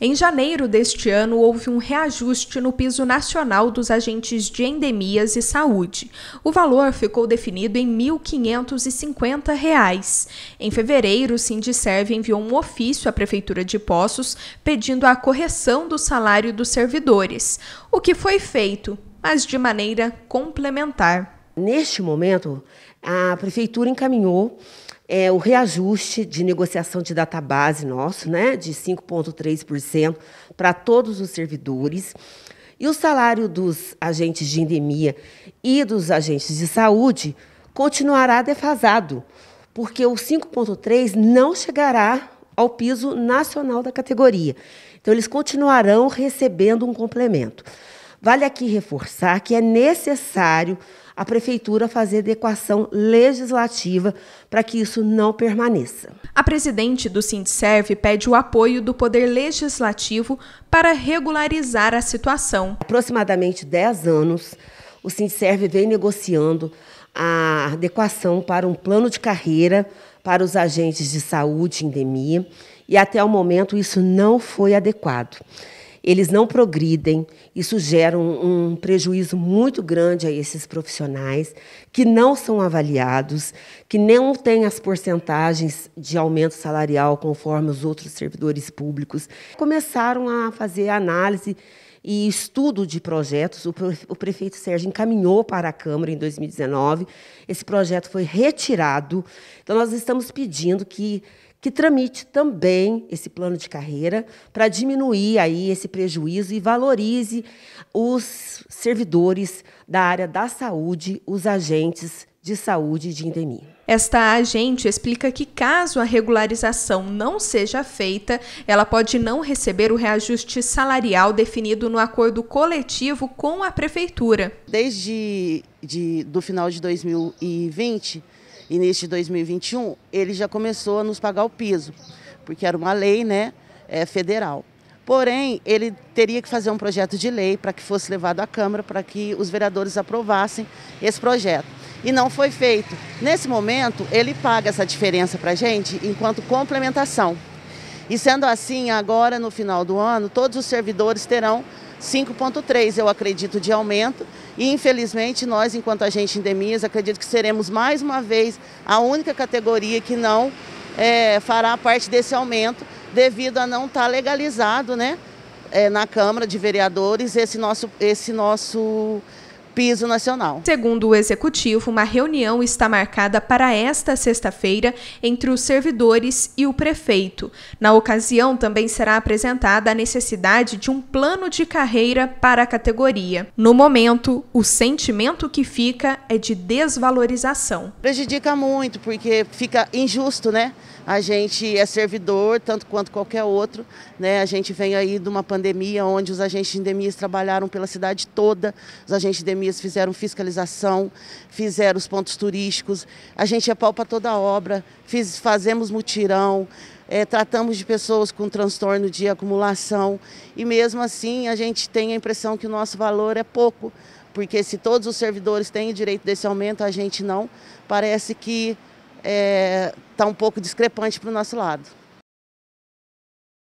Em janeiro deste ano, houve um reajuste no piso nacional dos agentes de endemias e saúde. O valor ficou definido em R$ 1.550. Em fevereiro, o Sindiserv enviou um ofício à Prefeitura de Poços pedindo a correção do salário dos servidores, o que foi feito, mas de maneira complementar. Neste momento, a Prefeitura encaminhou é, o reajuste de negociação de database nosso, né, de 5,3% para todos os servidores. E o salário dos agentes de endemia e dos agentes de saúde continuará defasado, porque o 5,3 não chegará ao piso nacional da categoria. Então, eles continuarão recebendo um complemento. Vale aqui reforçar que é necessário a prefeitura fazer adequação legislativa para que isso não permaneça. A presidente do Sindserve pede o apoio do poder legislativo para regularizar a situação. Aproximadamente 10 anos, o Sindserve vem negociando a adequação para um plano de carreira para os agentes de saúde e endemia e até o momento isso não foi adequado eles não progridem, isso gera um, um prejuízo muito grande a esses profissionais que não são avaliados, que não têm as porcentagens de aumento salarial conforme os outros servidores públicos. Começaram a fazer análise e estudo de projetos. O prefeito Sérgio encaminhou para a Câmara em 2019. Esse projeto foi retirado. Então, nós estamos pedindo que que tramite também esse plano de carreira para diminuir aí esse prejuízo e valorize os servidores da área da saúde, os agentes de saúde de endemia. Esta agente explica que, caso a regularização não seja feita, ela pode não receber o reajuste salarial definido no acordo coletivo com a prefeitura. Desde de, do final de 2020 e neste 2021, ele já começou a nos pagar o piso, porque era uma lei né, é, federal. Porém, ele teria que fazer um projeto de lei para que fosse levado à Câmara, para que os vereadores aprovassem esse projeto e não foi feito. Nesse momento, ele paga essa diferença para a gente enquanto complementação. E sendo assim, agora no final do ano, todos os servidores terão 5,3, eu acredito, de aumento. E infelizmente, nós, enquanto a gente indemniza, acredito que seremos mais uma vez a única categoria que não é, fará parte desse aumento, devido a não estar tá legalizado né, é, na Câmara de Vereadores esse nosso. Esse nosso piso nacional. Segundo o executivo, uma reunião está marcada para esta sexta-feira entre os servidores e o prefeito. Na ocasião, também será apresentada a necessidade de um plano de carreira para a categoria. No momento, o sentimento que fica é de desvalorização. Prejudica muito, porque fica injusto, né? A gente é servidor, tanto quanto qualquer outro, né? A gente vem aí de uma pandemia onde os agentes de endemias trabalharam pela cidade toda, os agentes de endemias companhias fizeram fiscalização, fizeram os pontos turísticos, a gente apalpa toda a obra, fiz, fazemos mutirão, é, tratamos de pessoas com transtorno de acumulação e mesmo assim a gente tem a impressão que o nosso valor é pouco, porque se todos os servidores têm o direito desse aumento, a gente não, parece que está eh, é, um pouco discrepante para o nosso lado.